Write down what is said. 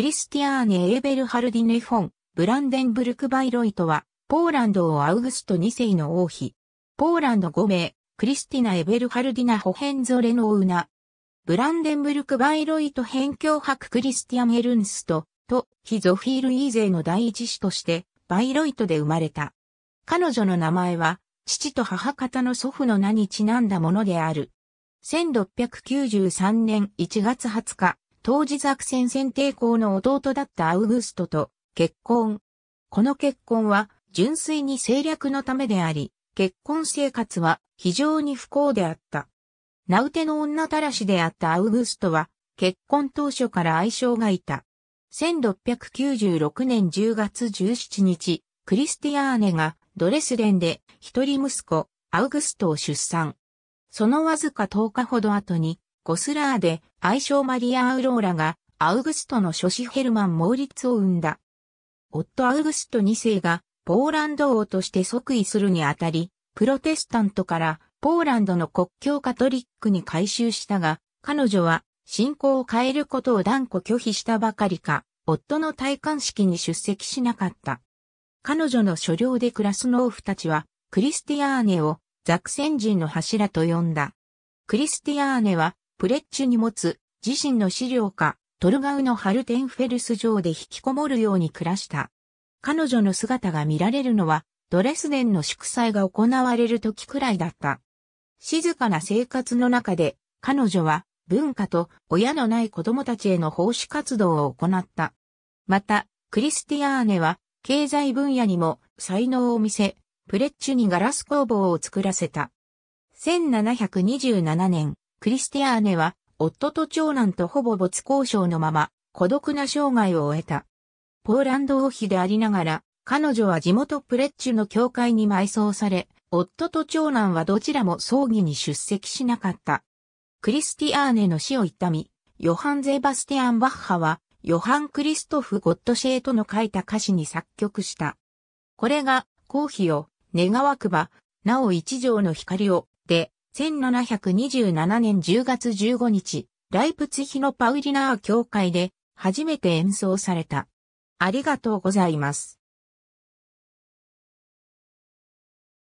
クリスティアーネ・エーベルハルディネ・フォン、ブランデンブルク・バイロイトは、ポーランドをアウグスト2世の王妃。ポーランド5名、クリスティナ・エベルハルディナ・ホヘンゾレノウナ。ブランデンブルク・バイロイト辺境伯クリスティアン・エルンスト、と、ヒゾフィール・イーゼの第一子として、バイロイトで生まれた。彼女の名前は、父と母方の祖父の名にちなんだものである。1693年1月20日、当時作戦選定校の弟だったアウグストと結婚。この結婚は純粋に政略のためであり、結婚生活は非常に不幸であった。ナウテの女たらしであったアウグストは結婚当初から愛称がいた。1696年10月17日、クリスティアーネがドレスデンで一人息子、アウグストを出産。そのわずか10日ほど後にゴスラーで愛称マリア・アウローラがアウグストの諸子ヘルマン・モーリッツを生んだ。夫アウグスト2世がポーランド王として即位するにあたり、プロテスタントからポーランドの国教カトリックに改宗したが、彼女は信仰を変えることを断固拒否したばかりか、夫の戴冠式に出席しなかった。彼女の所領で暮らす農夫たちは、クリスティアーネをザクセン人の柱と呼んだ。クリスティアーネはプレッチュに持つ自身の資料家、トルガウのハルテンフェルス城で引きこもるように暮らした。彼女の姿が見られるのは、ドレスデンの祝祭が行われる時くらいだった。静かな生活の中で、彼女は文化と親のない子供たちへの奉仕活動を行った。また、クリスティアーネは経済分野にも才能を見せ、プレッチュにガラス工房を作らせた。1727年、クリスティアーネは、夫と長男とほぼ没交渉のまま、孤独な生涯を終えた。ポーランド王妃でありながら、彼女は地元プレッチュの教会に埋葬され、夫と長男はどちらも葬儀に出席しなかった。クリスティアーネの死を悼み、ヨハン・ゼバスティアン・バッハは、ヨハン・クリストフ・ゴッドシェートの書いた歌詞に作曲した。これが、公費を、願わくば、なお一条の光を、で、1727年10月15日、ライプツヒのパウリナー教会で初めて演奏された。ありがとうございます。